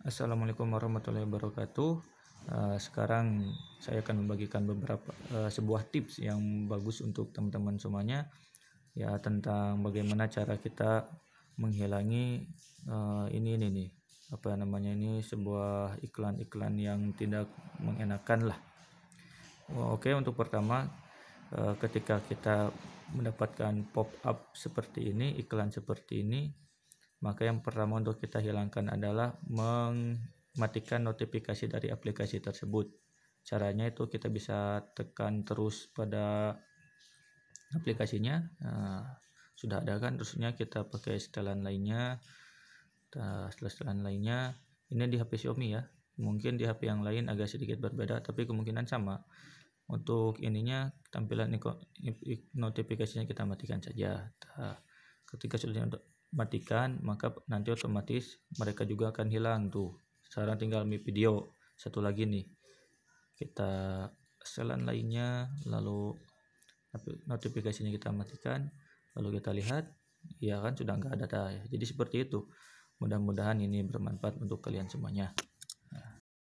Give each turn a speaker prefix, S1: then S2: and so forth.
S1: Assalamualaikum warahmatullahi wabarakatuh. Eh, sekarang saya akan membagikan beberapa eh, sebuah tips yang bagus untuk teman-teman semuanya ya tentang bagaimana cara kita menghilangi eh, ini ini nih apa namanya ini sebuah iklan-iklan yang tidak mengenakan lah. Oke untuk pertama ketika kita mendapatkan pop up seperti ini iklan seperti ini maka yang pertama untuk kita hilangkan adalah mematikan notifikasi dari aplikasi tersebut. Caranya itu kita bisa tekan terus pada aplikasinya. Nah, sudah ada kan terusnya kita pakai setelan lainnya. Nah, setelah setelan lainnya ini di HP Xiaomi ya. Mungkin di HP yang lain agak sedikit berbeda tapi kemungkinan sama. Untuk ininya tampilan notifikasinya kita matikan saja. Nah, ketika sudah matikan maka nanti otomatis mereka juga akan hilang tuh sekarang tinggal mi video satu lagi nih kita selan lainnya lalu notifikasinya kita matikan lalu kita lihat ya kan sudah nggak ada dah jadi seperti itu mudah-mudahan ini bermanfaat untuk kalian semuanya